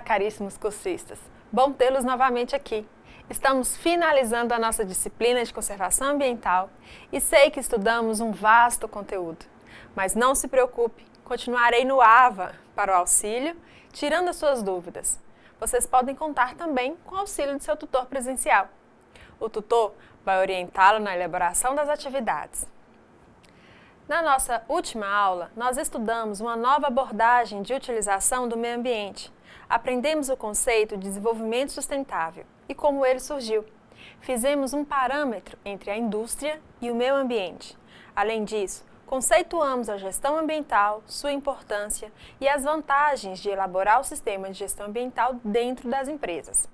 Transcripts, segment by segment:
caríssimos cursistas! Bom tê-los novamente aqui. Estamos finalizando a nossa disciplina de conservação ambiental e sei que estudamos um vasto conteúdo. Mas não se preocupe, continuarei no AVA para o auxílio, tirando as suas dúvidas. Vocês podem contar também com o auxílio de seu tutor presencial. O tutor vai orientá-lo na elaboração das atividades. Na nossa última aula, nós estudamos uma nova abordagem de utilização do meio ambiente, aprendemos o conceito de desenvolvimento sustentável e como ele surgiu. Fizemos um parâmetro entre a indústria e o meio ambiente. Além disso, conceituamos a gestão ambiental, sua importância e as vantagens de elaborar o sistema de gestão ambiental dentro das empresas.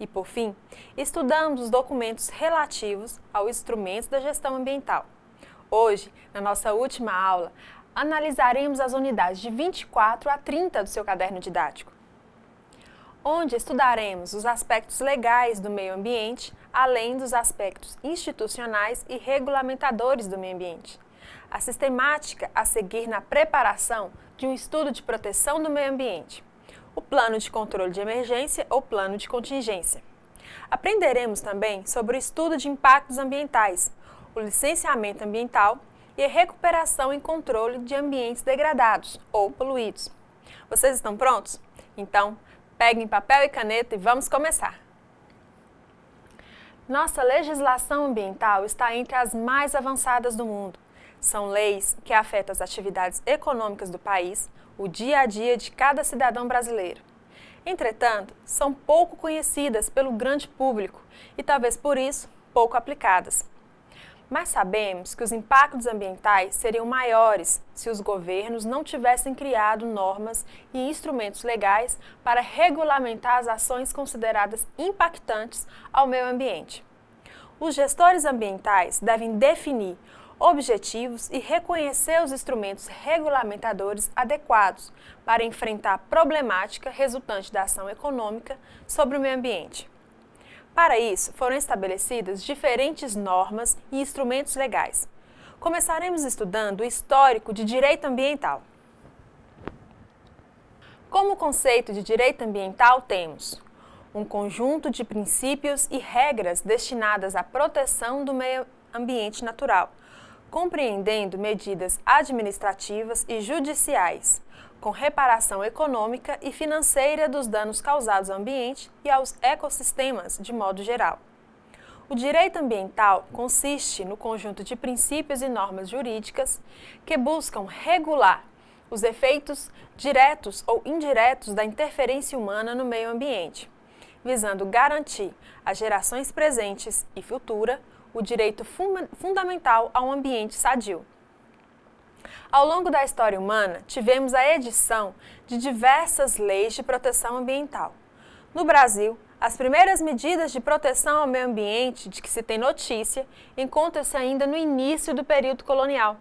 E por fim, estudamos os documentos relativos ao instrumento da gestão ambiental. Hoje, na nossa última aula, analisaremos as unidades de 24 a 30 do seu caderno didático onde estudaremos os aspectos legais do meio ambiente, além dos aspectos institucionais e regulamentadores do meio ambiente. A sistemática a seguir na preparação de um estudo de proteção do meio ambiente, o plano de controle de emergência ou plano de contingência. Aprenderemos também sobre o estudo de impactos ambientais, o licenciamento ambiental e a recuperação e controle de ambientes degradados ou poluídos. Vocês estão prontos? Então, Peguem papel e caneta e vamos começar! Nossa legislação ambiental está entre as mais avançadas do mundo. São leis que afetam as atividades econômicas do país, o dia a dia de cada cidadão brasileiro. Entretanto, são pouco conhecidas pelo grande público e talvez por isso pouco aplicadas mas sabemos que os impactos ambientais seriam maiores se os governos não tivessem criado normas e instrumentos legais para regulamentar as ações consideradas impactantes ao meio ambiente. Os gestores ambientais devem definir objetivos e reconhecer os instrumentos regulamentadores adequados para enfrentar a problemática resultante da ação econômica sobre o meio ambiente. Para isso, foram estabelecidas diferentes normas e instrumentos legais. Começaremos estudando o histórico de direito ambiental. Como conceito de direito ambiental, temos um conjunto de princípios e regras destinadas à proteção do meio ambiente natural, compreendendo medidas administrativas e judiciais, com reparação econômica e financeira dos danos causados ao ambiente e aos ecossistemas de modo geral. O direito ambiental consiste no conjunto de princípios e normas jurídicas que buscam regular os efeitos diretos ou indiretos da interferência humana no meio ambiente, visando garantir às gerações presentes e futura o direito fundamental a um ambiente sadio. Ao longo da história humana, tivemos a edição de diversas leis de proteção ambiental. No Brasil, as primeiras medidas de proteção ao meio ambiente de que se tem notícia encontram-se ainda no início do período colonial,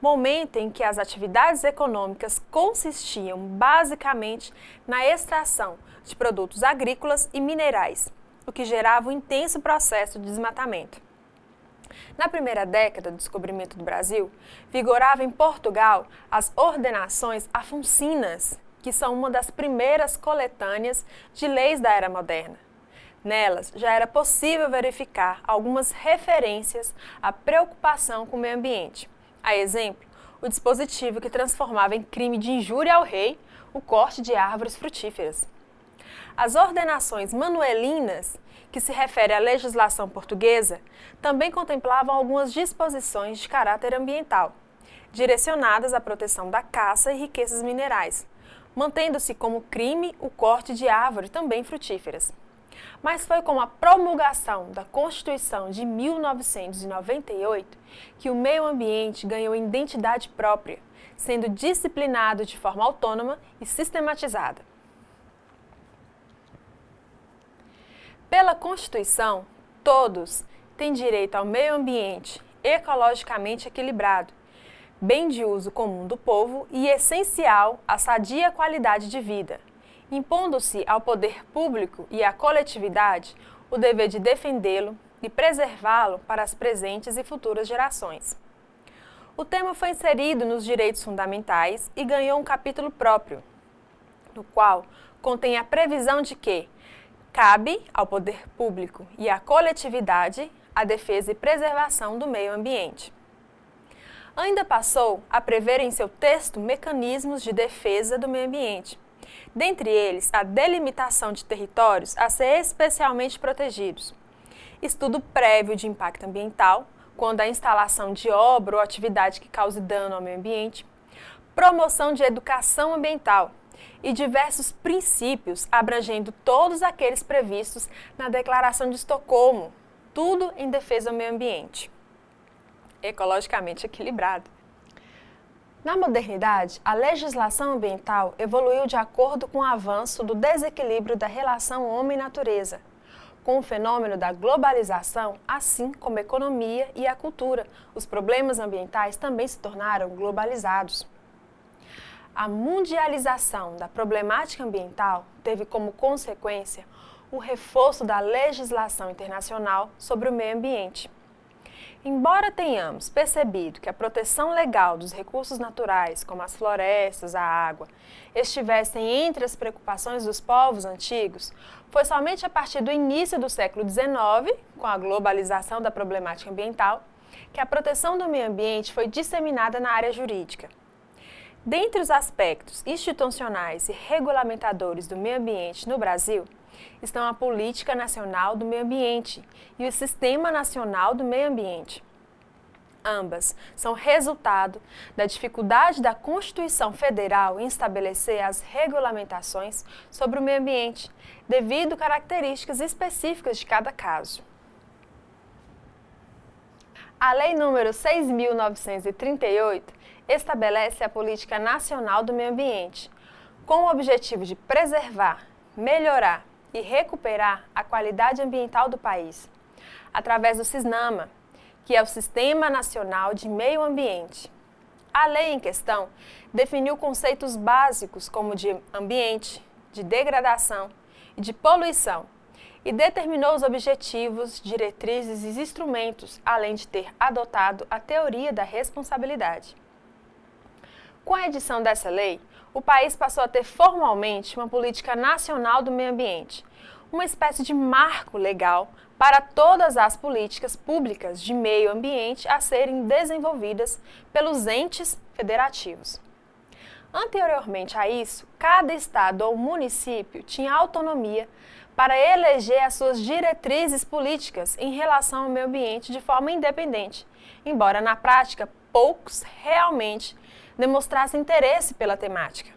momento em que as atividades econômicas consistiam basicamente na extração de produtos agrícolas e minerais, o que gerava um intenso processo de desmatamento. Na primeira década do descobrimento do Brasil, vigorava em Portugal as ordenações afonsinas, que são uma das primeiras coletâneas de leis da era moderna. Nelas já era possível verificar algumas referências à preocupação com o meio ambiente. A exemplo, o dispositivo que transformava em crime de injúria ao rei o corte de árvores frutíferas. As ordenações manuelinas que se refere à legislação portuguesa, também contemplavam algumas disposições de caráter ambiental, direcionadas à proteção da caça e riquezas minerais, mantendo-se como crime o corte de árvores também frutíferas. Mas foi com a promulgação da Constituição de 1998 que o meio ambiente ganhou identidade própria, sendo disciplinado de forma autônoma e sistematizada. Pela Constituição, todos têm direito ao meio ambiente ecologicamente equilibrado, bem de uso comum do povo e essencial à sadia qualidade de vida, impondo-se ao poder público e à coletividade o dever de defendê-lo e preservá-lo para as presentes e futuras gerações. O tema foi inserido nos direitos fundamentais e ganhou um capítulo próprio, no qual contém a previsão de que, Cabe ao poder público e à coletividade a defesa e preservação do meio ambiente. Ainda passou a prever em seu texto mecanismos de defesa do meio ambiente, dentre eles a delimitação de territórios a ser especialmente protegidos, estudo prévio de impacto ambiental, quando a instalação de obra ou atividade que cause dano ao meio ambiente, promoção de educação ambiental, e diversos princípios, abrangendo todos aqueles previstos na Declaração de Estocolmo, tudo em defesa do meio ambiente. Ecologicamente equilibrado. Na modernidade, a legislação ambiental evoluiu de acordo com o avanço do desequilíbrio da relação homem-natureza, com o fenômeno da globalização, assim como a economia e a cultura, os problemas ambientais também se tornaram globalizados. A mundialização da problemática ambiental teve como consequência o reforço da legislação internacional sobre o meio ambiente. Embora tenhamos percebido que a proteção legal dos recursos naturais, como as florestas, a água, estivessem entre as preocupações dos povos antigos, foi somente a partir do início do século XIX, com a globalização da problemática ambiental, que a proteção do meio ambiente foi disseminada na área jurídica. Dentre os aspectos institucionais e regulamentadores do meio ambiente no Brasil, estão a Política Nacional do Meio Ambiente e o Sistema Nacional do Meio Ambiente. Ambas são resultado da dificuldade da Constituição Federal em estabelecer as regulamentações sobre o meio ambiente, devido características específicas de cada caso. A Lei nº 6.938 estabelece a Política Nacional do Meio Ambiente, com o objetivo de preservar, melhorar e recuperar a qualidade ambiental do país, através do SISNAMA, que é o Sistema Nacional de Meio Ambiente. A lei em questão definiu conceitos básicos como de ambiente, de degradação e de poluição, e determinou os objetivos, diretrizes e instrumentos, além de ter adotado a teoria da responsabilidade. Com a edição dessa lei, o país passou a ter formalmente uma política nacional do meio ambiente, uma espécie de marco legal para todas as políticas públicas de meio ambiente a serem desenvolvidas pelos entes federativos. Anteriormente a isso, cada estado ou município tinha autonomia para eleger as suas diretrizes políticas em relação ao meio ambiente de forma independente, embora na prática poucos realmente demonstrasse interesse pela temática.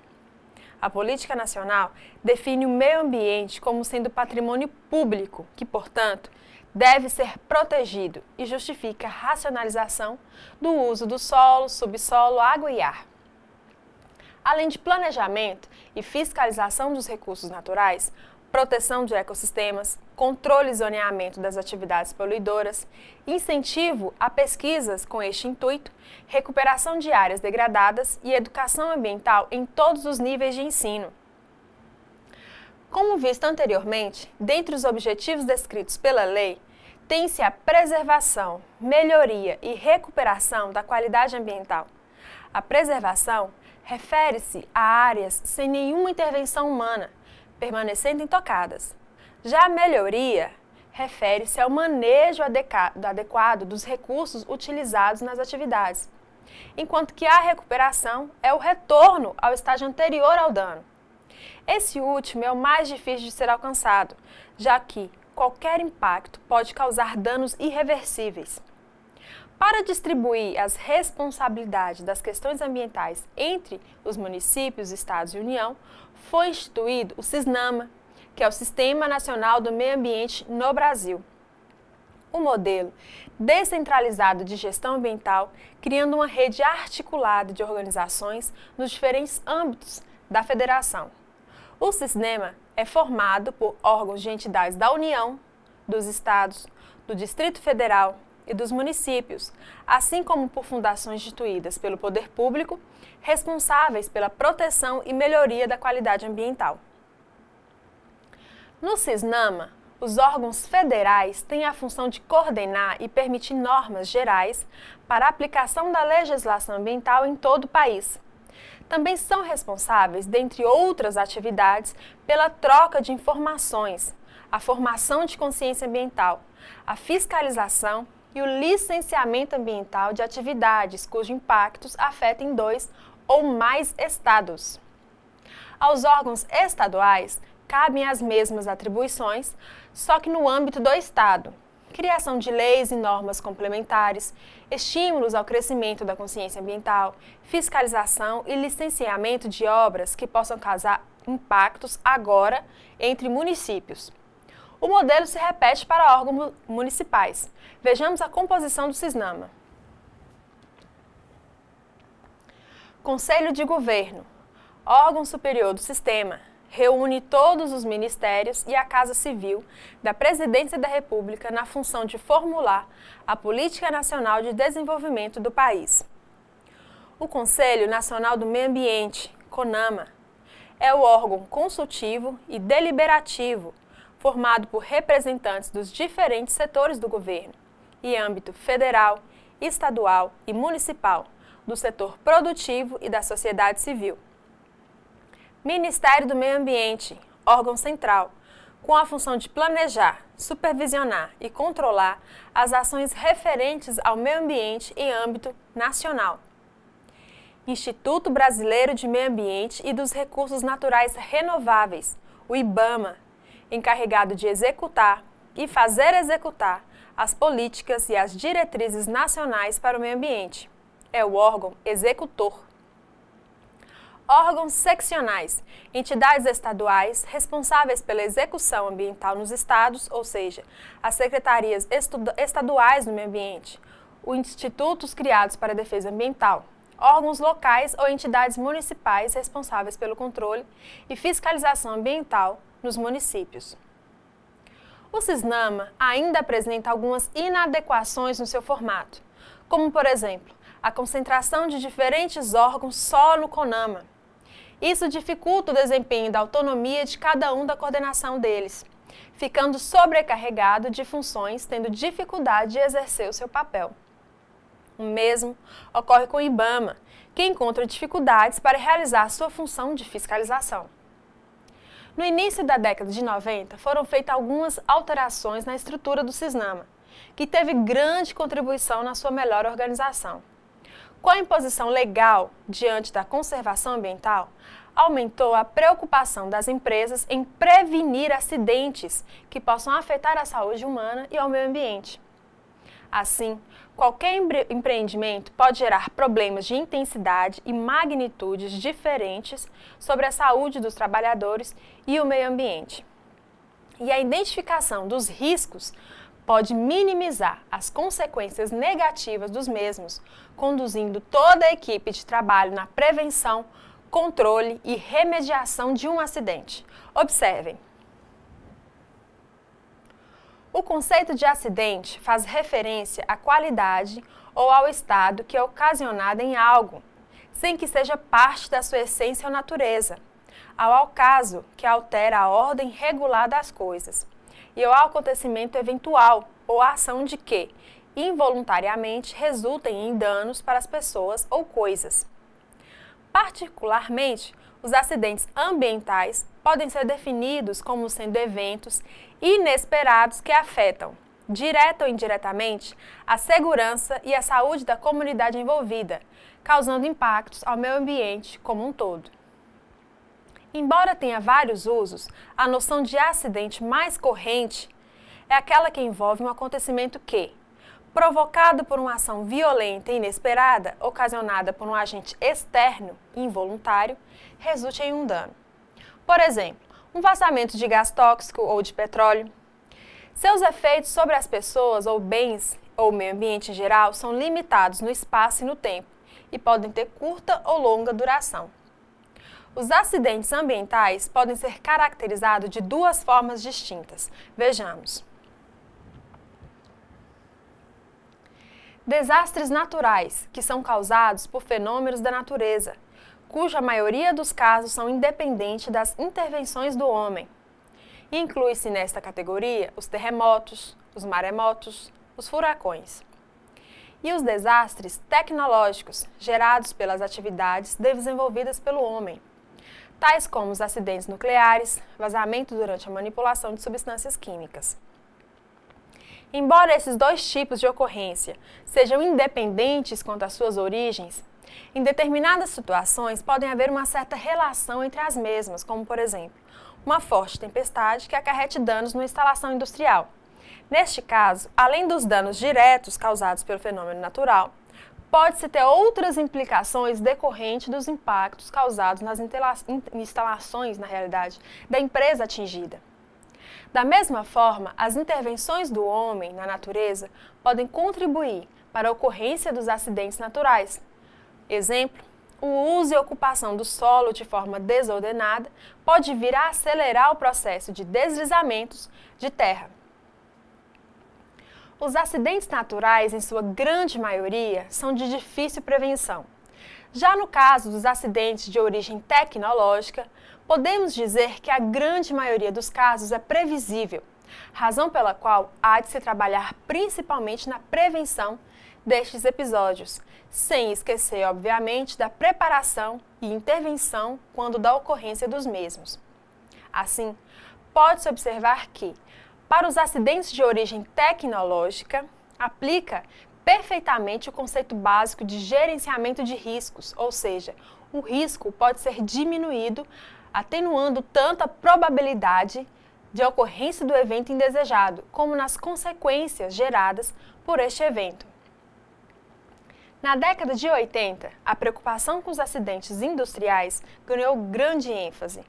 A política nacional define o meio ambiente como sendo patrimônio público, que, portanto, deve ser protegido e justifica a racionalização do uso do solo, subsolo, água e ar. Além de planejamento e fiscalização dos recursos naturais, proteção de ecossistemas, controle e zoneamento das atividades poluidoras, incentivo a pesquisas com este intuito, recuperação de áreas degradadas e educação ambiental em todos os níveis de ensino. Como visto anteriormente, dentre os objetivos descritos pela lei, tem-se a preservação, melhoria e recuperação da qualidade ambiental. A preservação refere-se a áreas sem nenhuma intervenção humana, permanecendo intocadas. Já a melhoria refere-se ao manejo adequado dos recursos utilizados nas atividades, enquanto que a recuperação é o retorno ao estágio anterior ao dano. Esse último é o mais difícil de ser alcançado, já que qualquer impacto pode causar danos irreversíveis. Para distribuir as responsabilidades das questões ambientais entre os municípios, estados e União, foi instituído o SISNAMA, que é o Sistema Nacional do Meio Ambiente no Brasil. O modelo descentralizado de gestão ambiental, criando uma rede articulada de organizações nos diferentes âmbitos da federação. O SISNEMA é formado por órgãos de entidades da União, dos Estados, do Distrito Federal, e dos municípios, assim como por fundações instituídas pelo poder público, responsáveis pela proteção e melhoria da qualidade ambiental. No CISNAMA, os órgãos federais têm a função de coordenar e permitir normas gerais para a aplicação da legislação ambiental em todo o país. Também são responsáveis, dentre outras atividades, pela troca de informações, a formação de consciência ambiental, a fiscalização e o licenciamento ambiental de atividades cujos impactos afetem dois ou mais estados. Aos órgãos estaduais cabem as mesmas atribuições, só que no âmbito do Estado. Criação de leis e normas complementares, estímulos ao crescimento da consciência ambiental, fiscalização e licenciamento de obras que possam causar impactos agora entre municípios. O modelo se repete para órgãos municipais. Vejamos a composição do CISNAMA. Conselho de Governo, órgão superior do sistema, reúne todos os ministérios e a Casa Civil da Presidência da República na função de formular a Política Nacional de Desenvolvimento do país. O Conselho Nacional do Meio Ambiente, CONAMA, é o órgão consultivo e deliberativo formado por representantes dos diferentes setores do governo, em âmbito federal, estadual e municipal, do setor produtivo e da sociedade civil. Ministério do Meio Ambiente, órgão central, com a função de planejar, supervisionar e controlar as ações referentes ao meio ambiente em âmbito nacional. Instituto Brasileiro de Meio Ambiente e dos Recursos Naturais Renováveis, o IBAMA, encarregado de executar e fazer executar as políticas e as diretrizes nacionais para o meio ambiente. É o órgão executor. Órgãos seccionais, entidades estaduais responsáveis pela execução ambiental nos estados, ou seja, as secretarias estaduais do meio ambiente, os institutos criados para a defesa ambiental, órgãos locais ou entidades municipais responsáveis pelo controle e fiscalização ambiental, nos municípios. O Cisnama ainda apresenta algumas inadequações no seu formato, como, por exemplo, a concentração de diferentes órgãos só no CONAMA. Isso dificulta o desempenho da autonomia de cada um da coordenação deles, ficando sobrecarregado de funções, tendo dificuldade de exercer o seu papel. O mesmo ocorre com o IBAMA, que encontra dificuldades para realizar sua função de fiscalização. No início da década de 90, foram feitas algumas alterações na estrutura do Cisnama, que teve grande contribuição na sua melhor organização. Com a imposição legal diante da conservação ambiental, aumentou a preocupação das empresas em prevenir acidentes que possam afetar a saúde humana e ao meio ambiente. Assim, qualquer empreendimento pode gerar problemas de intensidade e magnitudes diferentes sobre a saúde dos trabalhadores e o meio ambiente. E a identificação dos riscos pode minimizar as consequências negativas dos mesmos, conduzindo toda a equipe de trabalho na prevenção, controle e remediação de um acidente. Observem, o conceito de acidente faz referência à qualidade ou ao estado que é ocasionado em algo, sem que seja parte da sua essência ou natureza, ao acaso que altera a ordem regular das coisas, e ao acontecimento eventual ou ação de que, involuntariamente, resultem em danos para as pessoas ou coisas. Particularmente, os acidentes ambientais podem ser definidos como sendo eventos inesperados que afetam, direta ou indiretamente, a segurança e a saúde da comunidade envolvida, causando impactos ao meio ambiente como um todo. Embora tenha vários usos, a noção de acidente mais corrente é aquela que envolve um acontecimento que, provocado por uma ação violenta e inesperada, ocasionada por um agente externo involuntário, resulte em um dano. Por exemplo, um vazamento de gás tóxico ou de petróleo. Seus efeitos sobre as pessoas ou bens ou meio ambiente em geral são limitados no espaço e no tempo e podem ter curta ou longa duração. Os acidentes ambientais podem ser caracterizados de duas formas distintas. Vejamos. Desastres naturais, que são causados por fenômenos da natureza, cuja maioria dos casos são independente das intervenções do homem. Inclui-se nesta categoria os terremotos, os maremotos, os furacões e os desastres tecnológicos gerados pelas atividades desenvolvidas pelo homem, tais como os acidentes nucleares, vazamento durante a manipulação de substâncias químicas. Embora esses dois tipos de ocorrência sejam independentes quanto às suas origens, em determinadas situações, podem haver uma certa relação entre as mesmas, como, por exemplo, uma forte tempestade que acarrete danos numa instalação industrial. Neste caso, além dos danos diretos causados pelo fenômeno natural, pode-se ter outras implicações decorrentes dos impactos causados nas instalações, na realidade, da empresa atingida. Da mesma forma, as intervenções do homem na natureza podem contribuir para a ocorrência dos acidentes naturais, Exemplo: o uso e ocupação do solo de forma desordenada pode vir a acelerar o processo de deslizamentos de terra. Os acidentes naturais, em sua grande maioria, são de difícil prevenção. Já no caso dos acidentes de origem tecnológica, podemos dizer que a grande maioria dos casos é previsível, razão pela qual há de se trabalhar principalmente na prevenção destes episódios, sem esquecer, obviamente, da preparação e intervenção quando da ocorrência dos mesmos. Assim, pode-se observar que, para os acidentes de origem tecnológica, aplica perfeitamente o conceito básico de gerenciamento de riscos, ou seja, o risco pode ser diminuído, atenuando tanto a probabilidade de ocorrência do evento indesejado, como nas consequências geradas por este evento. Na década de 80, a preocupação com os acidentes industriais ganhou grande ênfase.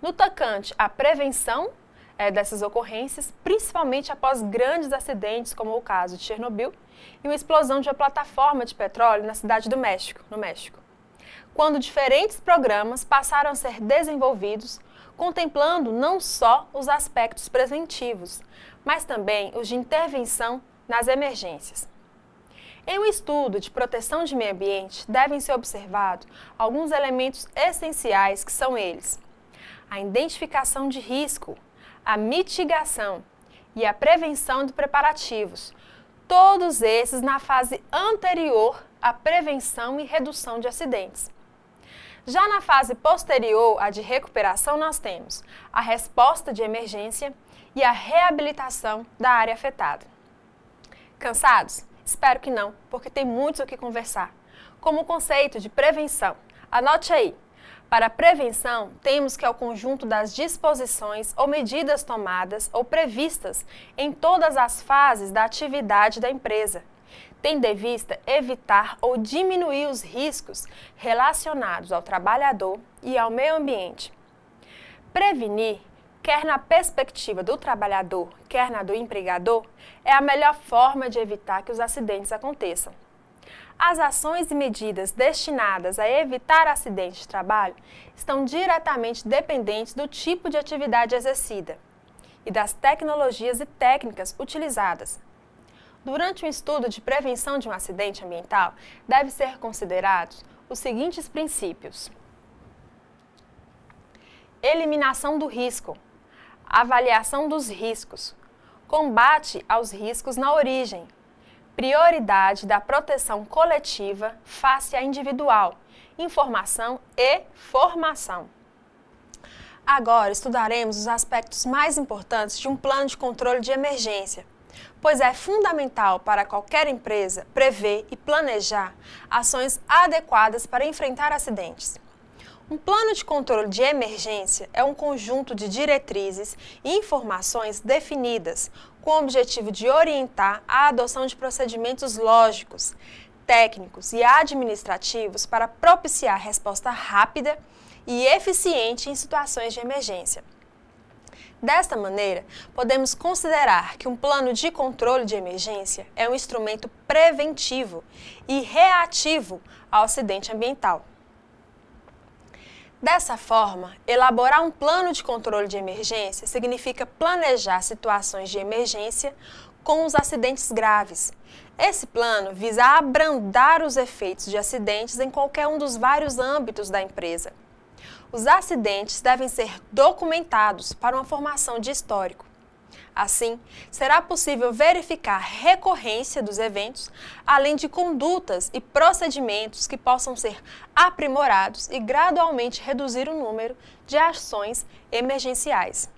No tocante à prevenção é, dessas ocorrências, principalmente após grandes acidentes, como o caso de Chernobyl e uma explosão de uma plataforma de petróleo na cidade do México, no México. Quando diferentes programas passaram a ser desenvolvidos, contemplando não só os aspectos preventivos, mas também os de intervenção nas emergências. Em um estudo de proteção de meio ambiente, devem ser observados alguns elementos essenciais que são eles: a identificação de risco, a mitigação e a prevenção de preparativos, todos esses na fase anterior à prevenção e redução de acidentes. Já na fase posterior à de recuperação, nós temos a resposta de emergência e a reabilitação da área afetada. Cansados? Espero que não, porque tem muito o que conversar. Como o conceito de prevenção. Anote aí. Para prevenção, temos que é o conjunto das disposições ou medidas tomadas ou previstas em todas as fases da atividade da empresa, tendo em vista evitar ou diminuir os riscos relacionados ao trabalhador e ao meio ambiente. Prevenir, quer na perspectiva do trabalhador, quer na do empregador, é a melhor forma de evitar que os acidentes aconteçam. As ações e medidas destinadas a evitar acidentes de trabalho estão diretamente dependentes do tipo de atividade exercida e das tecnologias e técnicas utilizadas. Durante um estudo de prevenção de um acidente ambiental, deve ser considerados os seguintes princípios. Eliminação do risco. Avaliação dos riscos combate aos riscos na origem, prioridade da proteção coletiva face à individual, informação e formação. Agora estudaremos os aspectos mais importantes de um plano de controle de emergência, pois é fundamental para qualquer empresa prever e planejar ações adequadas para enfrentar acidentes. Um plano de controle de emergência é um conjunto de diretrizes e informações definidas com o objetivo de orientar a adoção de procedimentos lógicos, técnicos e administrativos para propiciar resposta rápida e eficiente em situações de emergência. Desta maneira, podemos considerar que um plano de controle de emergência é um instrumento preventivo e reativo ao acidente ambiental Dessa forma, elaborar um plano de controle de emergência significa planejar situações de emergência com os acidentes graves. Esse plano visa abrandar os efeitos de acidentes em qualquer um dos vários âmbitos da empresa. Os acidentes devem ser documentados para uma formação de histórico. Assim, será possível verificar recorrência dos eventos, além de condutas e procedimentos que possam ser aprimorados e gradualmente reduzir o número de ações emergenciais.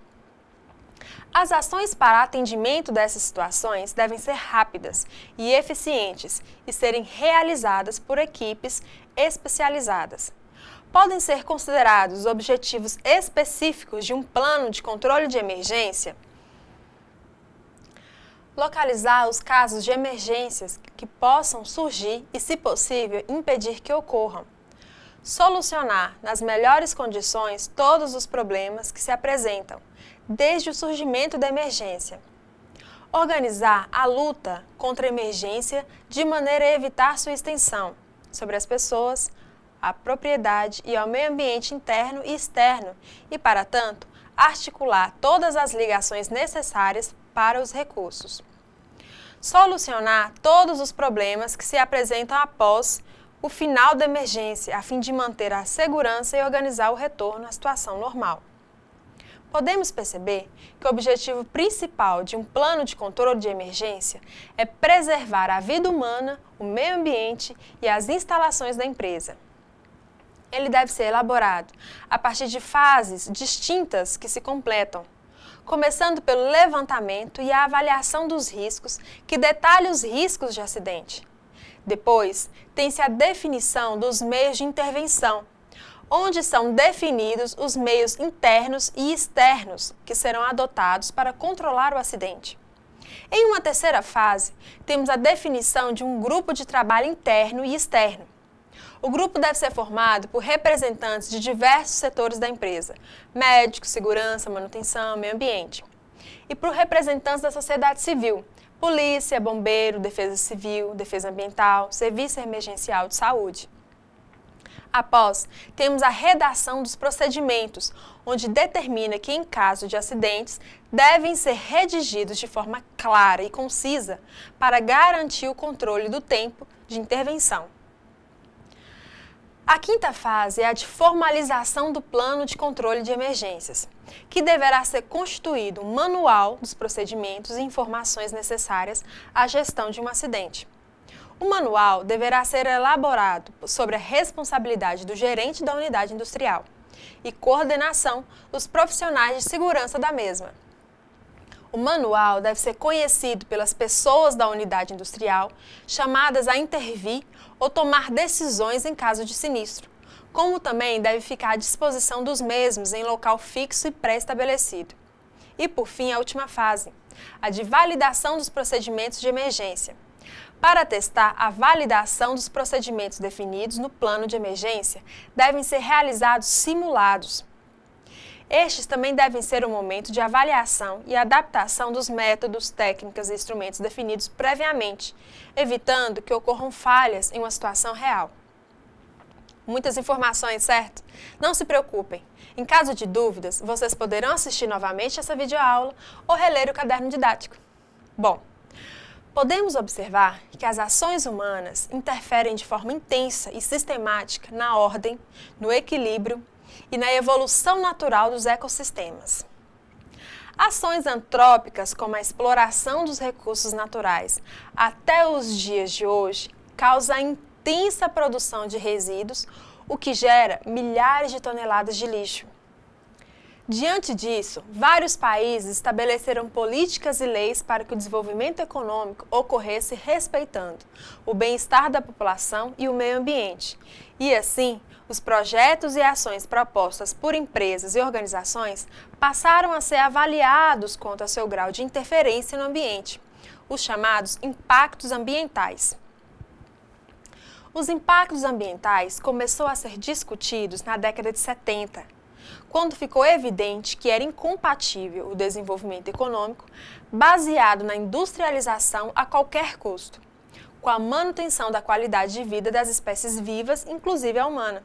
As ações para atendimento dessas situações devem ser rápidas e eficientes e serem realizadas por equipes especializadas. Podem ser considerados objetivos específicos de um plano de controle de emergência localizar os casos de emergências que possam surgir e, se possível, impedir que ocorram, solucionar nas melhores condições todos os problemas que se apresentam, desde o surgimento da emergência. Organizar a luta contra a emergência de maneira a evitar sua extensão sobre as pessoas, a propriedade e ao meio ambiente interno e externo, e, para tanto, articular todas as ligações necessárias para os recursos. Solucionar todos os problemas que se apresentam após o final da emergência, a fim de manter a segurança e organizar o retorno à situação normal. Podemos perceber que o objetivo principal de um plano de controle de emergência é preservar a vida humana, o meio ambiente e as instalações da empresa ele deve ser elaborado a partir de fases distintas que se completam, começando pelo levantamento e a avaliação dos riscos, que detalha os riscos de acidente. Depois, tem-se a definição dos meios de intervenção, onde são definidos os meios internos e externos que serão adotados para controlar o acidente. Em uma terceira fase, temos a definição de um grupo de trabalho interno e externo, o grupo deve ser formado por representantes de diversos setores da empresa: médicos, segurança, manutenção, meio ambiente. E por representantes da sociedade civil: polícia, bombeiro, defesa civil, defesa ambiental, serviço emergencial de saúde. Após, temos a redação dos procedimentos, onde determina que, em caso de acidentes, devem ser redigidos de forma clara e concisa para garantir o controle do tempo de intervenção. A quinta fase é a de formalização do plano de controle de emergências, que deverá ser constituído um manual dos procedimentos e informações necessárias à gestão de um acidente. O manual deverá ser elaborado sobre a responsabilidade do gerente da unidade industrial e coordenação dos profissionais de segurança da mesma. O manual deve ser conhecido pelas pessoas da unidade industrial chamadas a intervir ou tomar decisões em caso de sinistro, como também deve ficar à disposição dos mesmos em local fixo e pré-estabelecido. E por fim, a última fase, a de validação dos procedimentos de emergência. Para testar a validação dos procedimentos definidos no plano de emergência, devem ser realizados simulados, estes também devem ser o momento de avaliação e adaptação dos métodos, técnicas e instrumentos definidos previamente, evitando que ocorram falhas em uma situação real. Muitas informações, certo? Não se preocupem. Em caso de dúvidas, vocês poderão assistir novamente essa videoaula ou reler o caderno didático. Bom, podemos observar que as ações humanas interferem de forma intensa e sistemática na ordem, no equilíbrio e na evolução natural dos ecossistemas. Ações antrópicas, como a exploração dos recursos naturais até os dias de hoje, causam intensa produção de resíduos, o que gera milhares de toneladas de lixo. Diante disso, vários países estabeleceram políticas e leis para que o desenvolvimento econômico ocorresse respeitando o bem-estar da população e o meio ambiente, e assim os projetos e ações propostas por empresas e organizações passaram a ser avaliados quanto ao seu grau de interferência no ambiente, os chamados impactos ambientais. Os impactos ambientais começou a ser discutidos na década de 70, quando ficou evidente que era incompatível o desenvolvimento econômico baseado na industrialização a qualquer custo, com a manutenção da qualidade de vida das espécies vivas, inclusive a humana.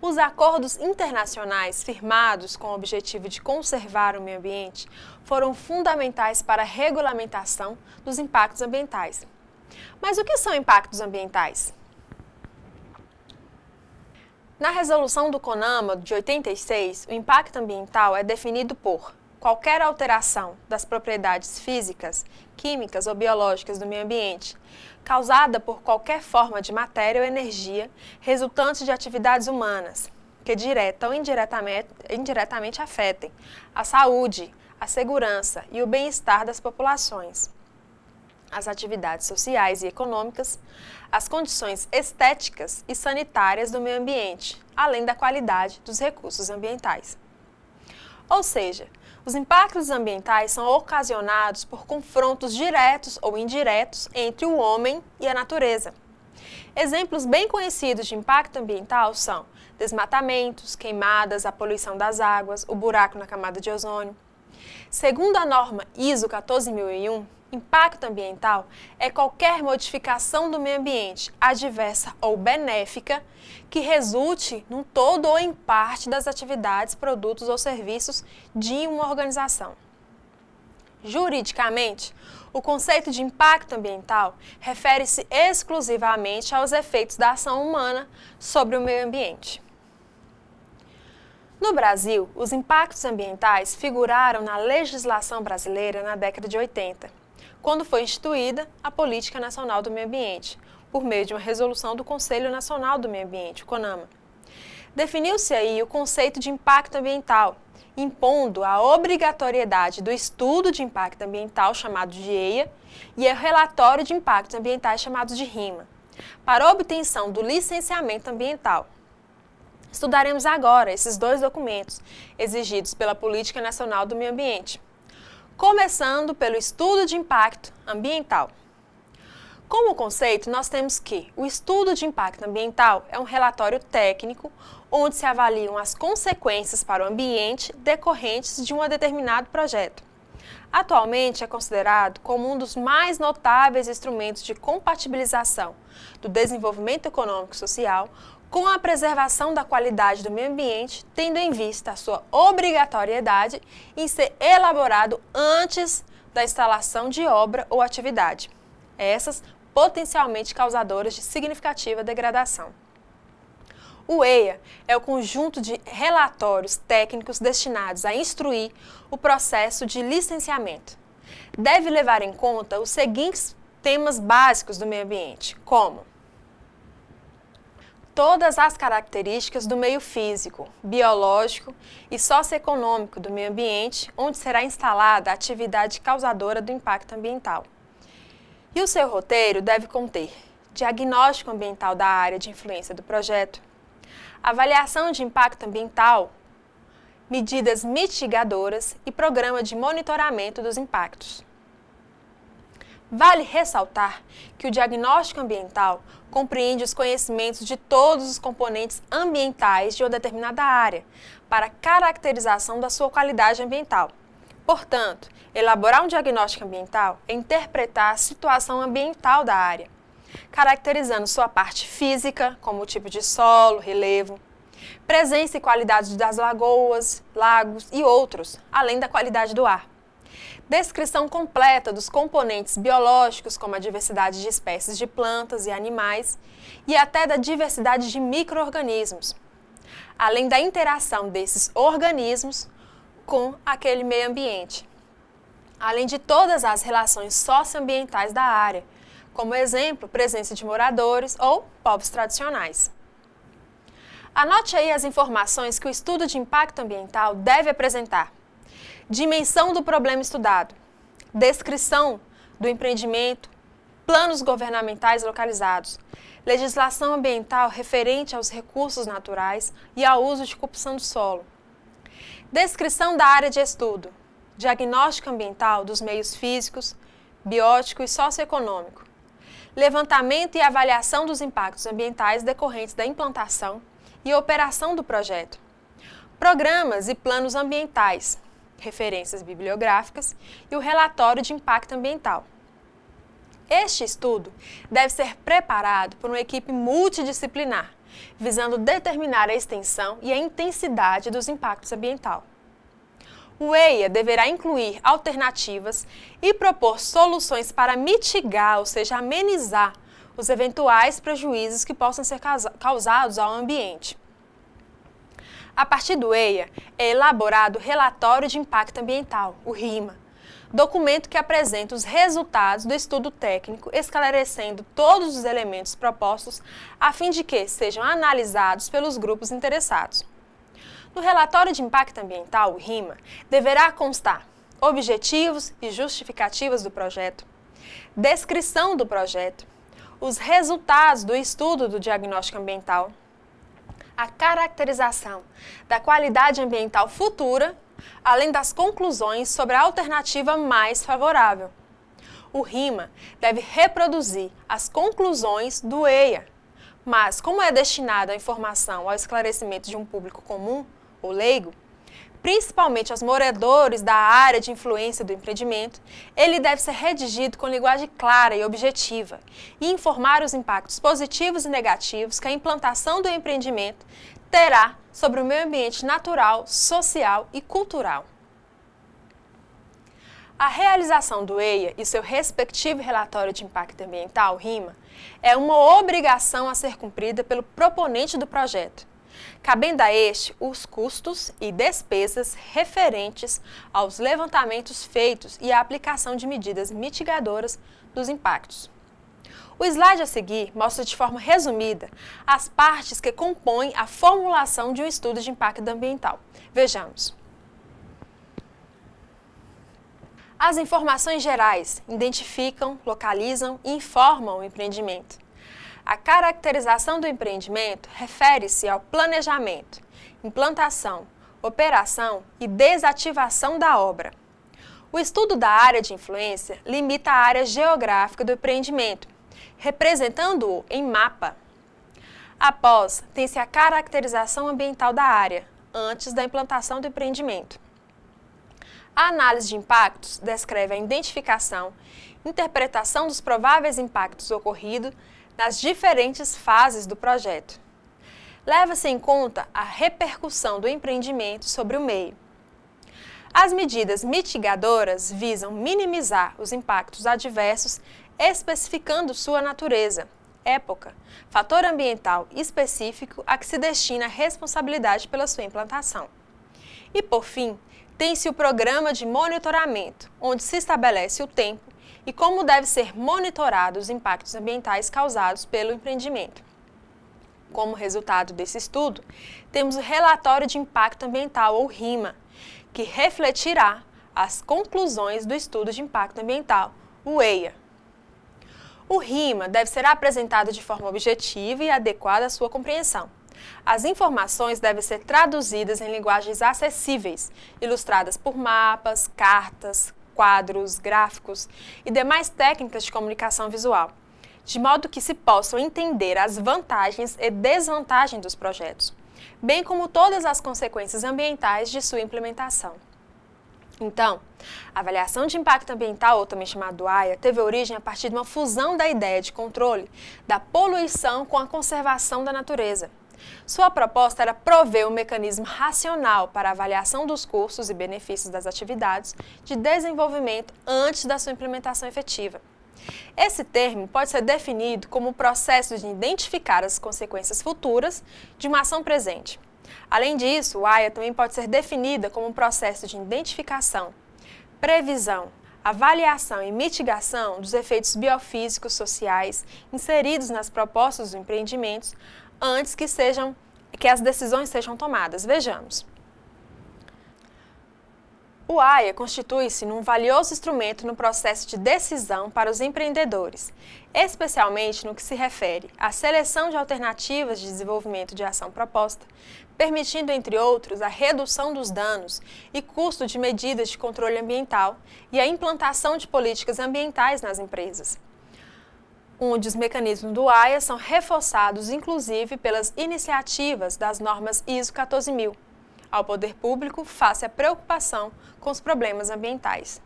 Os acordos internacionais firmados com o objetivo de conservar o meio ambiente foram fundamentais para a regulamentação dos impactos ambientais. Mas o que são impactos ambientais? Na resolução do CONAMA de 86, o impacto ambiental é definido por qualquer alteração das propriedades físicas, químicas ou biológicas do meio ambiente, causada por qualquer forma de matéria ou energia resultante de atividades humanas, que direta ou indiretamente, indiretamente afetem a saúde, a segurança e o bem-estar das populações, as atividades sociais e econômicas, as condições estéticas e sanitárias do meio ambiente, além da qualidade dos recursos ambientais. Ou seja, os impactos ambientais são ocasionados por confrontos diretos ou indiretos entre o homem e a natureza. Exemplos bem conhecidos de impacto ambiental são desmatamentos, queimadas, a poluição das águas, o buraco na camada de ozônio. Segundo a norma ISO 14001, Impacto ambiental é qualquer modificação do meio ambiente, adversa ou benéfica, que resulte num todo ou em parte das atividades, produtos ou serviços de uma organização. Juridicamente, o conceito de impacto ambiental refere-se exclusivamente aos efeitos da ação humana sobre o meio ambiente. No Brasil, os impactos ambientais figuraram na legislação brasileira na década de 80 quando foi instituída a Política Nacional do Meio Ambiente, por meio de uma resolução do Conselho Nacional do Meio Ambiente, CONAMA. Definiu-se aí o conceito de impacto ambiental, impondo a obrigatoriedade do estudo de impacto ambiental, chamado de EIA, e o relatório de impactos ambientais, chamado de RIMA, para obtenção do licenciamento ambiental. Estudaremos agora esses dois documentos exigidos pela Política Nacional do Meio Ambiente começando pelo estudo de impacto ambiental. Como conceito, nós temos que o estudo de impacto ambiental é um relatório técnico onde se avaliam as consequências para o ambiente decorrentes de um determinado projeto. Atualmente é considerado como um dos mais notáveis instrumentos de compatibilização do desenvolvimento econômico e social com a preservação da qualidade do meio ambiente, tendo em vista a sua obrigatoriedade em ser elaborado antes da instalação de obra ou atividade, essas potencialmente causadoras de significativa degradação. O EIA é o conjunto de relatórios técnicos destinados a instruir o processo de licenciamento. Deve levar em conta os seguintes temas básicos do meio ambiente, como todas as características do meio físico, biológico e socioeconômico do meio ambiente, onde será instalada a atividade causadora do impacto ambiental. E o seu roteiro deve conter diagnóstico ambiental da área de influência do projeto, avaliação de impacto ambiental, medidas mitigadoras e programa de monitoramento dos impactos. Vale ressaltar que o diagnóstico ambiental compreende os conhecimentos de todos os componentes ambientais de uma determinada área, para caracterização da sua qualidade ambiental. Portanto, elaborar um diagnóstico ambiental é interpretar a situação ambiental da área, caracterizando sua parte física, como o tipo de solo, relevo, presença e qualidade das lagoas, lagos e outros, além da qualidade do ar descrição completa dos componentes biológicos, como a diversidade de espécies de plantas e animais, e até da diversidade de micro-organismos, além da interação desses organismos com aquele meio ambiente, além de todas as relações socioambientais da área, como exemplo, presença de moradores ou povos tradicionais. Anote aí as informações que o estudo de impacto ambiental deve apresentar dimensão do problema estudado, descrição do empreendimento, planos governamentais localizados, legislação ambiental referente aos recursos naturais e ao uso de corrupção do solo, descrição da área de estudo, diagnóstico ambiental dos meios físicos, biótico e socioeconômico, levantamento e avaliação dos impactos ambientais decorrentes da implantação e operação do projeto, programas e planos ambientais, referências bibliográficas e o relatório de impacto ambiental. Este estudo deve ser preparado por uma equipe multidisciplinar, visando determinar a extensão e a intensidade dos impactos ambiental. O EIA deverá incluir alternativas e propor soluções para mitigar, ou seja, amenizar, os eventuais prejuízos que possam ser causados ao ambiente. A partir do EIA, é elaborado o Relatório de Impacto Ambiental, o RIMA, documento que apresenta os resultados do estudo técnico, esclarecendo todos os elementos propostos a fim de que sejam analisados pelos grupos interessados. No relatório de impacto ambiental, o RIMA, deverá constar objetivos e justificativas do projeto, descrição do projeto, os resultados do estudo do diagnóstico ambiental, a caracterização da qualidade ambiental futura, além das conclusões sobre a alternativa mais favorável. O RIMA deve reproduzir as conclusões do EIA, mas como é destinado a informação ao esclarecimento de um público comum, o leigo, principalmente aos moradores da área de influência do empreendimento, ele deve ser redigido com linguagem clara e objetiva e informar os impactos positivos e negativos que a implantação do empreendimento terá sobre o meio ambiente natural, social e cultural. A realização do EIA e seu respectivo relatório de impacto ambiental, RIMA, é uma obrigação a ser cumprida pelo proponente do projeto cabendo a este os custos e despesas referentes aos levantamentos feitos e a aplicação de medidas mitigadoras dos impactos. O slide a seguir mostra de forma resumida as partes que compõem a formulação de um estudo de impacto ambiental. Vejamos. As informações gerais identificam, localizam e informam o empreendimento. A caracterização do empreendimento refere-se ao planejamento, implantação, operação e desativação da obra. O estudo da área de influência limita a área geográfica do empreendimento, representando-o em mapa. Após, tem-se a caracterização ambiental da área, antes da implantação do empreendimento. A análise de impactos descreve a identificação, interpretação dos prováveis impactos ocorridos nas diferentes fases do projeto. Leva-se em conta a repercussão do empreendimento sobre o meio. As medidas mitigadoras visam minimizar os impactos adversos, especificando sua natureza, época, fator ambiental específico a que se destina a responsabilidade pela sua implantação. E, por fim, tem-se o programa de monitoramento, onde se estabelece o tempo e como deve ser monitorados os impactos ambientais causados pelo empreendimento. Como resultado desse estudo, temos o relatório de impacto ambiental ou RIMA, que refletirá as conclusões do estudo de impacto ambiental, o EIA. O RIMA deve ser apresentado de forma objetiva e adequada à sua compreensão. As informações devem ser traduzidas em linguagens acessíveis, ilustradas por mapas, cartas, quadros, gráficos e demais técnicas de comunicação visual, de modo que se possam entender as vantagens e desvantagens dos projetos, bem como todas as consequências ambientais de sua implementação. Então, a avaliação de impacto ambiental, ou também chamada AIA, teve origem a partir de uma fusão da ideia de controle da poluição com a conservação da natureza. Sua proposta era prover um mecanismo racional para avaliação dos custos e benefícios das atividades de desenvolvimento antes da sua implementação efetiva. Esse termo pode ser definido como o processo de identificar as consequências futuras de uma ação presente. Além disso, o AIA também pode ser definida como um processo de identificação, previsão, avaliação e mitigação dos efeitos biofísicos sociais inseridos nas propostas dos empreendimentos antes que sejam que as decisões sejam tomadas. Vejamos. O AIA constitui-se num valioso instrumento no processo de decisão para os empreendedores, especialmente no que se refere à seleção de alternativas de desenvolvimento de ação proposta, permitindo, entre outros, a redução dos danos e custo de medidas de controle ambiental e a implantação de políticas ambientais nas empresas onde os mecanismos do AIA são reforçados, inclusive, pelas iniciativas das normas ISO 14000, ao poder público face à preocupação com os problemas ambientais.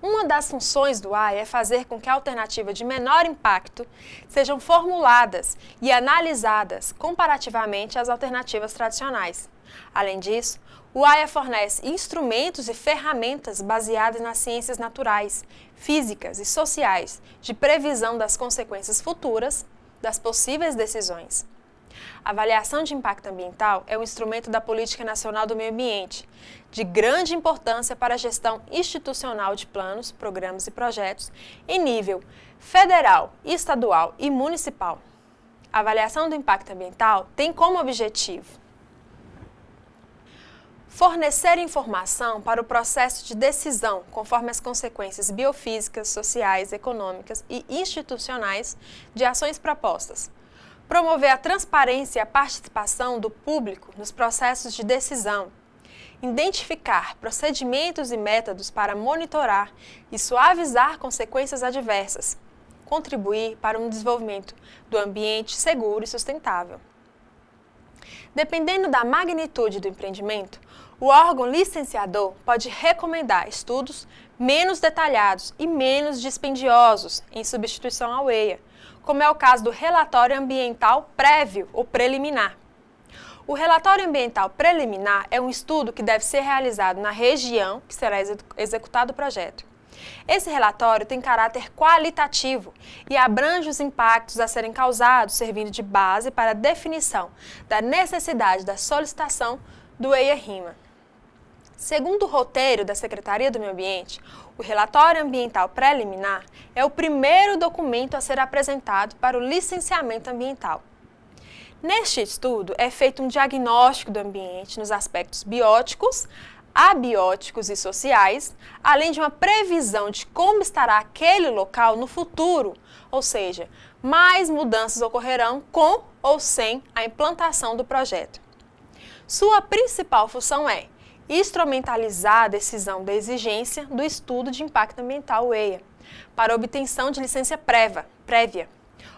Uma das funções do AIA é fazer com que alternativas de menor impacto sejam formuladas e analisadas comparativamente às alternativas tradicionais. Além disso, o AIA fornece instrumentos e ferramentas baseadas nas ciências naturais, físicas e sociais de previsão das consequências futuras das possíveis decisões. A avaliação de impacto ambiental é um instrumento da Política Nacional do Meio Ambiente, de grande importância para a gestão institucional de planos, programas e projetos em nível federal, estadual e municipal. A avaliação do impacto ambiental tem como objetivo fornecer informação para o processo de decisão, conforme as consequências biofísicas, sociais, econômicas e institucionais de ações propostas, promover a transparência e a participação do público nos processos de decisão, identificar procedimentos e métodos para monitorar e suavizar consequências adversas, contribuir para um desenvolvimento do ambiente seguro e sustentável. Dependendo da magnitude do empreendimento, o órgão licenciador pode recomendar estudos menos detalhados e menos dispendiosos em substituição ao EIA, como é o caso do relatório ambiental prévio ou preliminar. O relatório ambiental preliminar é um estudo que deve ser realizado na região que será executado o projeto. Esse relatório tem caráter qualitativo e abrange os impactos a serem causados, servindo de base para a definição da necessidade da solicitação do EIA-RIMA. Segundo o roteiro da Secretaria do Meio Ambiente, o relatório ambiental preliminar é o primeiro documento a ser apresentado para o licenciamento ambiental. Neste estudo, é feito um diagnóstico do ambiente nos aspectos bióticos, abióticos e sociais, além de uma previsão de como estará aquele local no futuro, ou seja, mais mudanças ocorrerão com ou sem a implantação do projeto. Sua principal função é instrumentalizar a decisão da exigência do estudo de impacto ambiental EIA para obtenção de licença prévia, prévia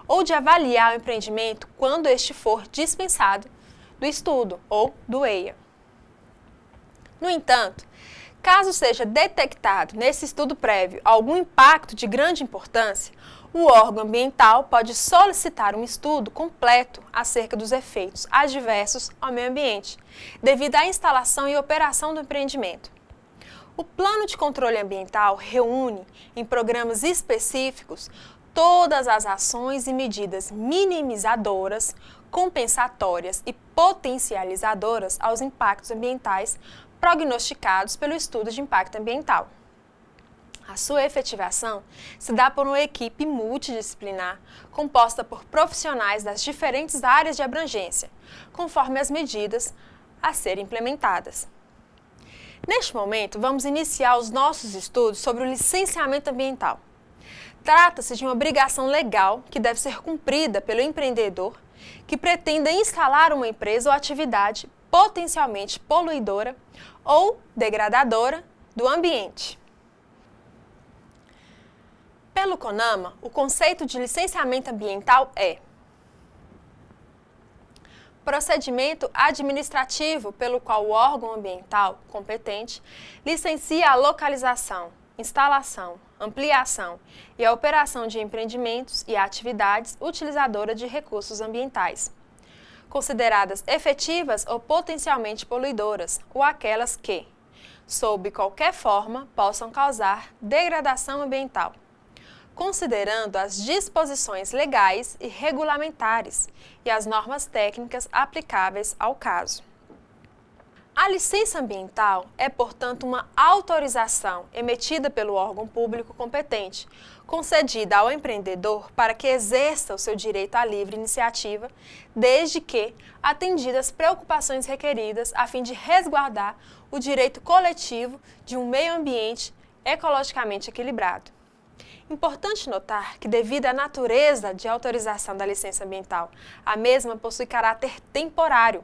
ou de avaliar o empreendimento quando este for dispensado do estudo ou do EIA. No entanto, caso seja detectado nesse estudo prévio algum impacto de grande importância, o órgão ambiental pode solicitar um estudo completo acerca dos efeitos adversos ao meio ambiente, devido à instalação e operação do empreendimento. O Plano de Controle Ambiental reúne, em programas específicos, todas as ações e medidas minimizadoras, compensatórias e potencializadoras aos impactos ambientais prognosticados pelo estudo de impacto ambiental. A sua efetivação se dá por uma equipe multidisciplinar, composta por profissionais das diferentes áreas de abrangência, conforme as medidas a serem implementadas. Neste momento, vamos iniciar os nossos estudos sobre o licenciamento ambiental. Trata-se de uma obrigação legal que deve ser cumprida pelo empreendedor que pretenda instalar uma empresa ou atividade potencialmente poluidora ou degradadora do ambiente. Pelo CONAMA, o conceito de licenciamento ambiental é procedimento administrativo pelo qual o órgão ambiental competente licencia a localização, instalação, ampliação e a operação de empreendimentos e atividades utilizadoras de recursos ambientais, consideradas efetivas ou potencialmente poluidoras, ou aquelas que, sob qualquer forma, possam causar degradação ambiental considerando as disposições legais e regulamentares e as normas técnicas aplicáveis ao caso. A licença ambiental é, portanto, uma autorização emitida pelo órgão público competente, concedida ao empreendedor para que exerça o seu direito à livre iniciativa, desde que atendidas as preocupações requeridas a fim de resguardar o direito coletivo de um meio ambiente ecologicamente equilibrado. Importante notar que, devido à natureza de autorização da licença ambiental, a mesma possui caráter temporário.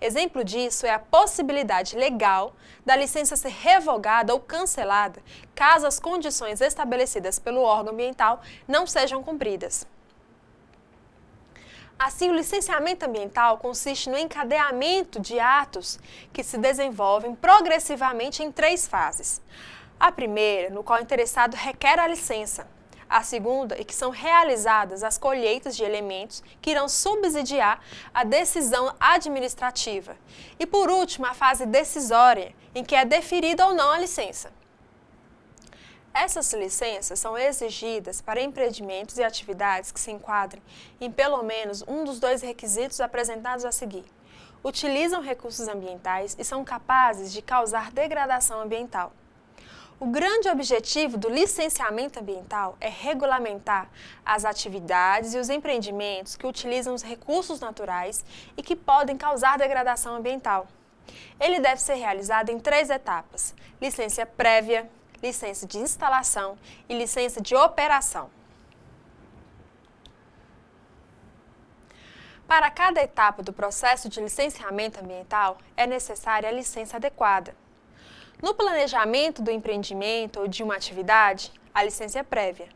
Exemplo disso é a possibilidade legal da licença ser revogada ou cancelada caso as condições estabelecidas pelo órgão ambiental não sejam cumpridas. Assim, o licenciamento ambiental consiste no encadeamento de atos que se desenvolvem progressivamente em três fases. A primeira, no qual o interessado requer a licença. A segunda em que são realizadas as colheitas de elementos que irão subsidiar a decisão administrativa. E por último, a fase decisória, em que é deferida ou não a licença. Essas licenças são exigidas para empreendimentos e atividades que se enquadrem em pelo menos um dos dois requisitos apresentados a seguir. Utilizam recursos ambientais e são capazes de causar degradação ambiental. O grande objetivo do licenciamento ambiental é regulamentar as atividades e os empreendimentos que utilizam os recursos naturais e que podem causar degradação ambiental. Ele deve ser realizado em três etapas: licença prévia, licença de instalação e licença de operação. Para cada etapa do processo de licenciamento ambiental, é necessária a licença adequada. No planejamento do empreendimento ou de uma atividade, a licença é prévia.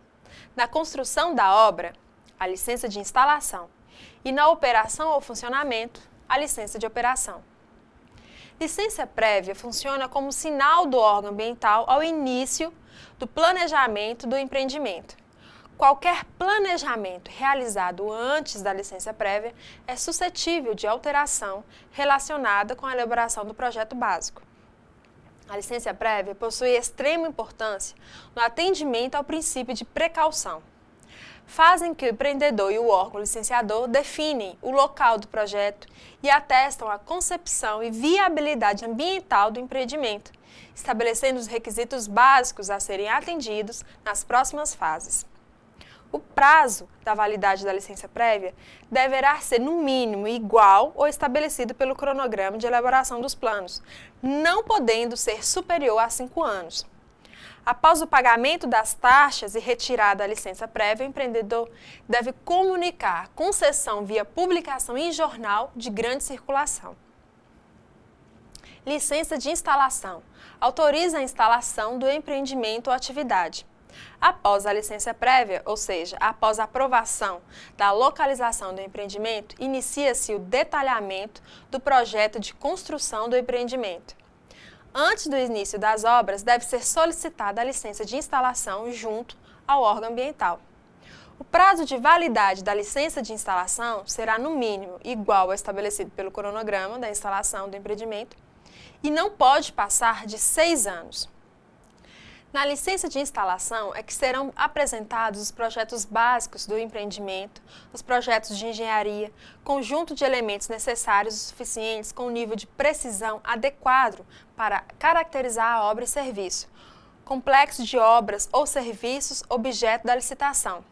Na construção da obra, a licença de instalação. E na operação ou funcionamento, a licença de operação. Licença prévia funciona como sinal do órgão ambiental ao início do planejamento do empreendimento. Qualquer planejamento realizado antes da licença prévia é suscetível de alteração relacionada com a elaboração do projeto básico. A licença é prévia possui extrema importância no atendimento ao princípio de precaução. Fazem que o empreendedor e o órgão licenciador definem o local do projeto e atestam a concepção e viabilidade ambiental do empreendimento, estabelecendo os requisitos básicos a serem atendidos nas próximas fases o prazo da validade da licença prévia deverá ser, no mínimo, igual ou estabelecido pelo cronograma de elaboração dos planos, não podendo ser superior a cinco anos. Após o pagamento das taxas e retirada da licença prévia, o empreendedor deve comunicar concessão via publicação em jornal de grande circulação. Licença de instalação. Autoriza a instalação do empreendimento ou atividade após a licença prévia, ou seja, após a aprovação da localização do empreendimento, inicia-se o detalhamento do projeto de construção do empreendimento. Antes do início das obras, deve ser solicitada a licença de instalação junto ao órgão ambiental. O prazo de validade da licença de instalação será, no mínimo, igual ao estabelecido pelo cronograma da instalação do empreendimento e não pode passar de seis anos. Na licença de instalação é que serão apresentados os projetos básicos do empreendimento, os projetos de engenharia, conjunto de elementos necessários e suficientes com nível de precisão adequado para caracterizar a obra e serviço, complexo de obras ou serviços objeto da licitação.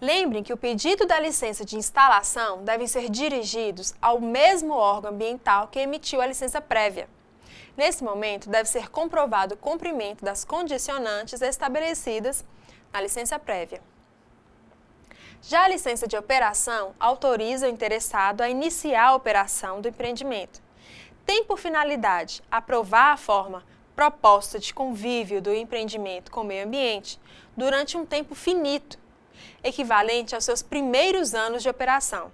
Lembrem que o pedido da licença de instalação devem ser dirigidos ao mesmo órgão ambiental que emitiu a licença prévia. Nesse momento, deve ser comprovado o cumprimento das condicionantes estabelecidas na licença prévia. Já a licença de operação autoriza o interessado a iniciar a operação do empreendimento. Tem por finalidade aprovar a forma proposta de convívio do empreendimento com o meio ambiente durante um tempo finito, equivalente aos seus primeiros anos de operação.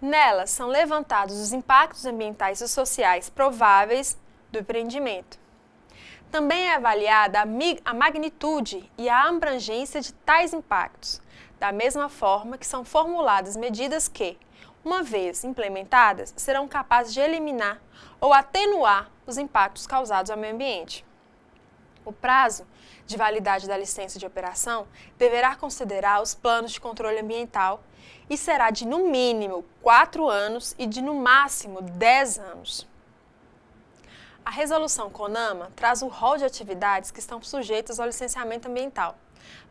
Nela são levantados os impactos ambientais e sociais prováveis do empreendimento. Também é avaliada a magnitude e a abrangência de tais impactos, da mesma forma que são formuladas medidas que, uma vez implementadas, serão capazes de eliminar ou atenuar os impactos causados ao meio ambiente. O prazo de validade da licença de operação deverá considerar os planos de controle ambiental e será de no mínimo 4 anos e de no máximo 10 anos. A resolução CONAMA traz o rol de atividades que estão sujeitas ao licenciamento ambiental.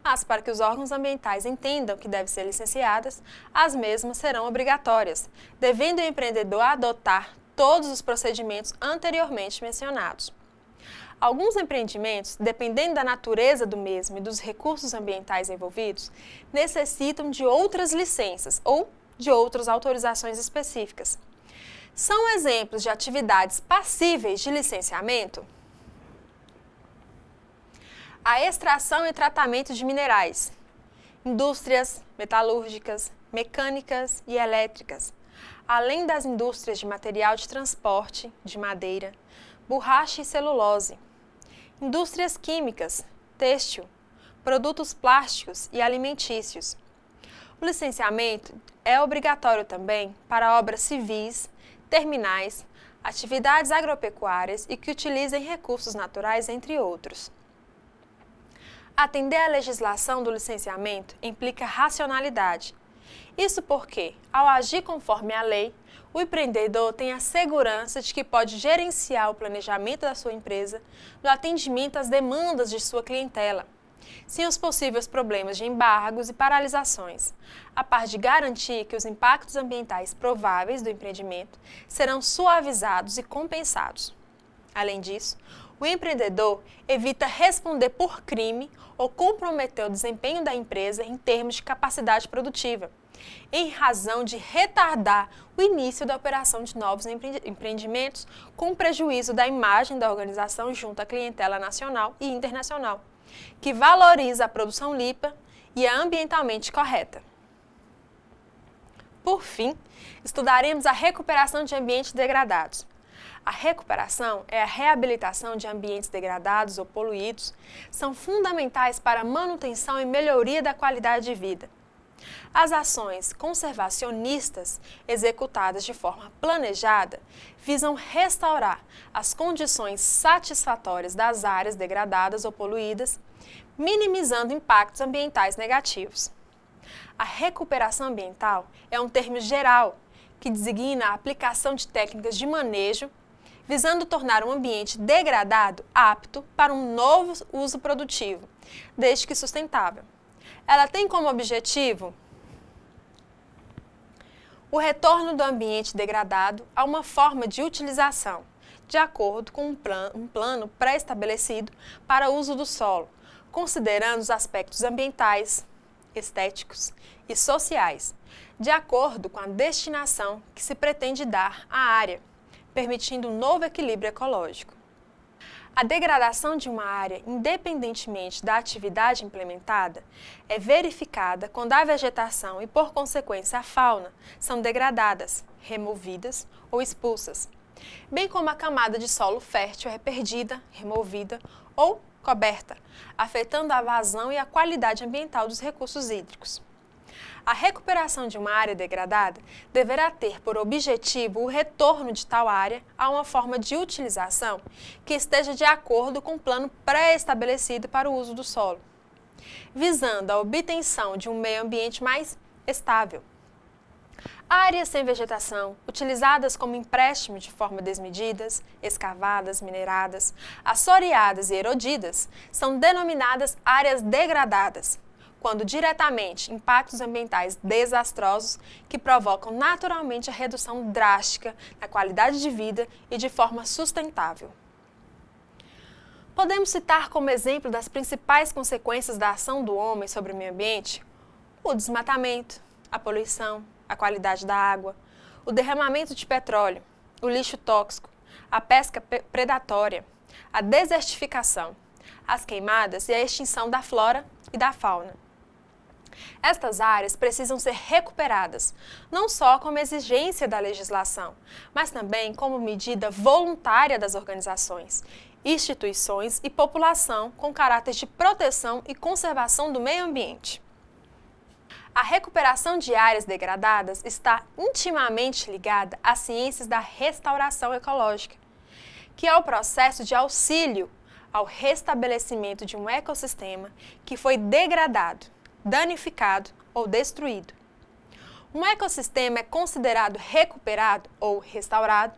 Mas, para que os órgãos ambientais entendam que devem ser licenciadas, as mesmas serão obrigatórias, devendo o empreendedor adotar todos os procedimentos anteriormente mencionados. Alguns empreendimentos, dependendo da natureza do mesmo e dos recursos ambientais envolvidos, necessitam de outras licenças ou de outras autorizações específicas são exemplos de atividades passíveis de licenciamento? A extração e tratamento de minerais, indústrias metalúrgicas, mecânicas e elétricas, além das indústrias de material de transporte, de madeira, borracha e celulose, indústrias químicas, têxtil, produtos plásticos e alimentícios. O licenciamento é obrigatório também para obras civis, terminais, atividades agropecuárias e que utilizem recursos naturais, entre outros. Atender à legislação do licenciamento implica racionalidade. Isso porque, ao agir conforme a lei, o empreendedor tem a segurança de que pode gerenciar o planejamento da sua empresa no atendimento às demandas de sua clientela, sem os possíveis problemas de embargos e paralisações, a par de garantir que os impactos ambientais prováveis do empreendimento serão suavizados e compensados. Além disso, o empreendedor evita responder por crime ou comprometer o desempenho da empresa em termos de capacidade produtiva, em razão de retardar o início da operação de novos empreendimentos com prejuízo da imagem da organização junto à clientela nacional e internacional que valoriza a produção limpa e é ambientalmente correta. Por fim, estudaremos a recuperação de ambientes degradados. A recuperação é a reabilitação de ambientes degradados ou poluídos, são fundamentais para a manutenção e melhoria da qualidade de vida. As ações conservacionistas, executadas de forma planejada, visam restaurar as condições satisfatórias das áreas degradadas ou poluídas, minimizando impactos ambientais negativos. A recuperação ambiental é um termo geral que designa a aplicação de técnicas de manejo visando tornar um ambiente degradado apto para um novo uso produtivo, desde que sustentável ela tem como objetivo o retorno do ambiente degradado a uma forma de utilização, de acordo com um, plan, um plano pré-estabelecido para uso do solo, considerando os aspectos ambientais, estéticos e sociais, de acordo com a destinação que se pretende dar à área, permitindo um novo equilíbrio ecológico. A degradação de uma área, independentemente da atividade implementada, é verificada quando a vegetação e, por consequência, a fauna são degradadas, removidas ou expulsas, bem como a camada de solo fértil é perdida, removida ou coberta, afetando a vazão e a qualidade ambiental dos recursos hídricos. A recuperação de uma área degradada deverá ter por objetivo o retorno de tal área a uma forma de utilização que esteja de acordo com o plano pré-estabelecido para o uso do solo, visando a obtenção de um meio ambiente mais estável. Áreas sem vegetação, utilizadas como empréstimo de forma desmedidas, escavadas, mineradas, assoreadas e erodidas, são denominadas áreas degradadas, quando diretamente impactos ambientais desastrosos que provocam naturalmente a redução drástica na qualidade de vida e de forma sustentável. Podemos citar como exemplo das principais consequências da ação do homem sobre o meio ambiente o desmatamento, a poluição, a qualidade da água, o derramamento de petróleo, o lixo tóxico, a pesca predatória, a desertificação, as queimadas e a extinção da flora e da fauna. Estas áreas precisam ser recuperadas, não só como exigência da legislação, mas também como medida voluntária das organizações, instituições e população com caráter de proteção e conservação do meio ambiente. A recuperação de áreas degradadas está intimamente ligada às ciências da restauração ecológica, que é o processo de auxílio ao restabelecimento de um ecossistema que foi degradado danificado ou destruído. Um ecossistema é considerado recuperado ou restaurado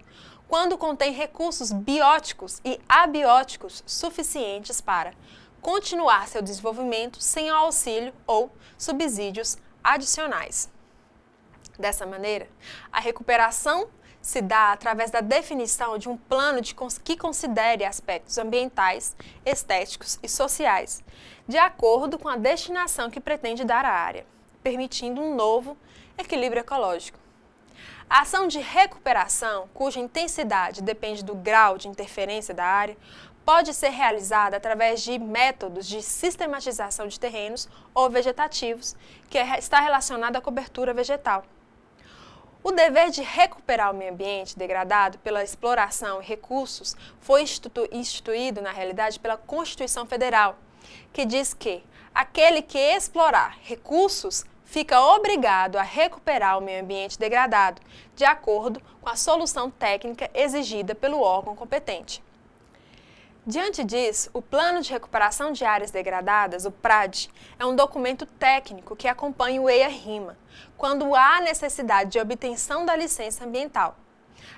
quando contém recursos bióticos e abióticos suficientes para continuar seu desenvolvimento sem auxílio ou subsídios adicionais. Dessa maneira, a recuperação se dá através da definição de um plano de cons que considere aspectos ambientais, estéticos e sociais, de acordo com a destinação que pretende dar à área, permitindo um novo equilíbrio ecológico. A ação de recuperação, cuja intensidade depende do grau de interferência da área, pode ser realizada através de métodos de sistematização de terrenos ou vegetativos, que é está relacionado à cobertura vegetal. O dever de recuperar o meio ambiente degradado pela exploração e recursos foi instituído, na realidade, pela Constituição Federal, que diz que aquele que explorar recursos fica obrigado a recuperar o meio ambiente degradado, de acordo com a solução técnica exigida pelo órgão competente. Diante disso, o Plano de Recuperação de Áreas Degradadas, o PRAD, é um documento técnico que acompanha o EIA-RIMA, quando há necessidade de obtenção da licença ambiental.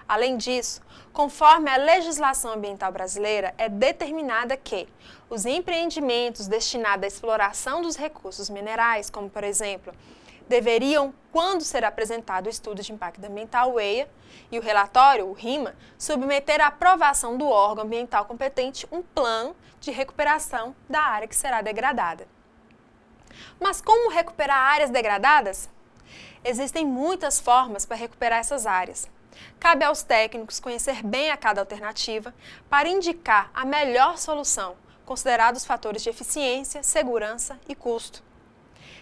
Além disso, conforme a legislação ambiental brasileira, é determinada que os empreendimentos destinados à exploração dos recursos minerais, como por exemplo, deveriam, quando ser apresentado o estudo de impacto ambiental, o EIA, e o relatório, o RIMA, submeter à aprovação do órgão ambiental competente um plano de recuperação da área que será degradada. Mas como recuperar áreas degradadas? Existem muitas formas para recuperar essas áreas. Cabe aos técnicos conhecer bem a cada alternativa para indicar a melhor solução considerados fatores de eficiência, segurança e custo.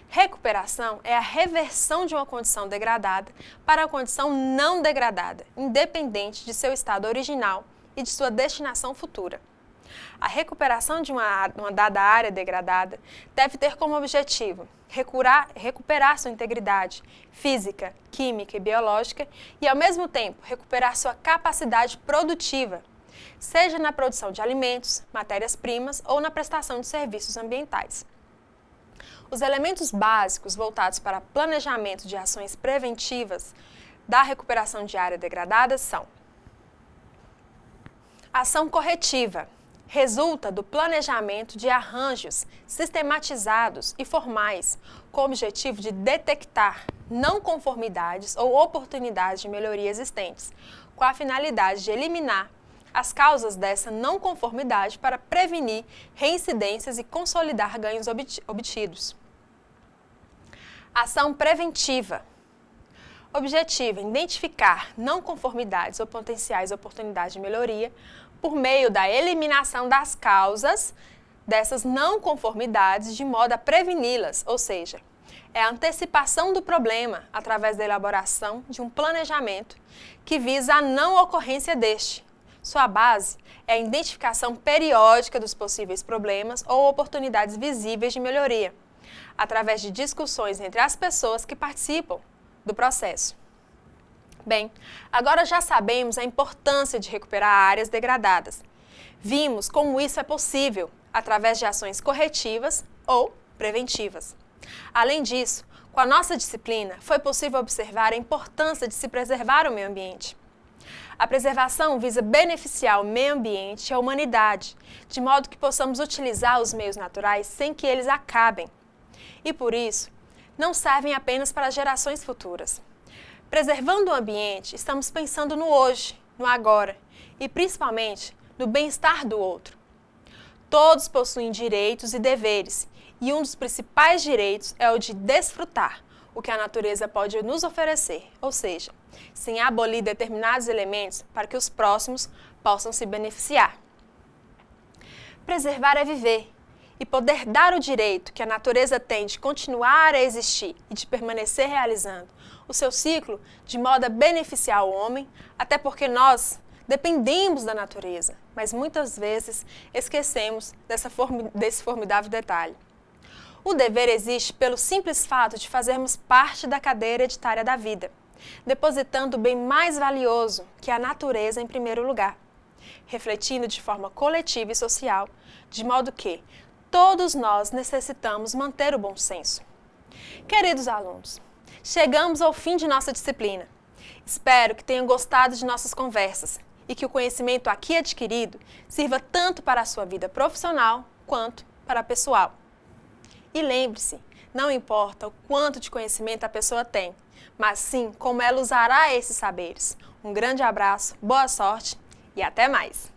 Recuperação é a reversão de uma condição degradada para a condição não degradada, independente de seu estado original e de sua destinação futura. A recuperação de uma, uma, dada área degradada deve ter como objetivo recurar, recuperar sua integridade física, química e biológica e, ao mesmo tempo, recuperar sua capacidade produtiva, seja na produção de alimentos, matérias-primas ou na prestação de serviços ambientais. Os elementos básicos voltados para planejamento de ações preventivas da recuperação de área degradada são: ação corretiva resulta do planejamento de arranjos sistematizados e formais, com o objetivo de detectar não conformidades ou oportunidades de melhoria existentes, com a finalidade de eliminar as causas dessa não conformidade para prevenir reincidências e consolidar ganhos obtidos. Ação preventiva. Objetivo: identificar não conformidades ou potenciais oportunidades de melhoria por meio da eliminação das causas dessas não conformidades de modo a preveni-las, ou seja, é a antecipação do problema através da elaboração de um planejamento que visa a não ocorrência deste, sua base é a identificação periódica dos possíveis problemas ou oportunidades visíveis de melhoria, através de discussões entre as pessoas que participam do processo. Bem, agora já sabemos a importância de recuperar áreas degradadas. Vimos como isso é possível através de ações corretivas ou preventivas. Além disso, com a nossa disciplina, foi possível observar a importância de se preservar o meio ambiente. A preservação visa beneficiar o meio ambiente e a humanidade, de modo que possamos utilizar os meios naturais sem que eles acabem. E por isso, não servem apenas para gerações futuras. Preservando o ambiente, estamos pensando no hoje, no agora e principalmente no bem-estar do outro. Todos possuem direitos e deveres, e um dos principais direitos é o de desfrutar o que a natureza pode nos oferecer, ou seja, sem abolir determinados elementos para que os próximos possam se beneficiar. Preservar é viver e poder dar o direito que a natureza tem de continuar a existir e de permanecer realizando o seu ciclo de modo a beneficiar o homem, até porque nós dependemos da natureza, mas muitas vezes esquecemos dessa form desse formidável detalhe. O dever existe pelo simples fato de fazermos parte da cadeia hereditária da vida, depositando o bem mais valioso, que é a natureza, em primeiro lugar, refletindo de forma coletiva e social, de modo que todos nós necessitamos manter o bom senso. Queridos alunos, chegamos ao fim de nossa disciplina. Espero que tenham gostado de nossas conversas e que o conhecimento aqui adquirido sirva tanto para a sua vida profissional quanto para a pessoal. E lembre-se, não importa o quanto de conhecimento a pessoa tem, mas sim como ela usará esses saberes. Um grande abraço, boa sorte e até mais!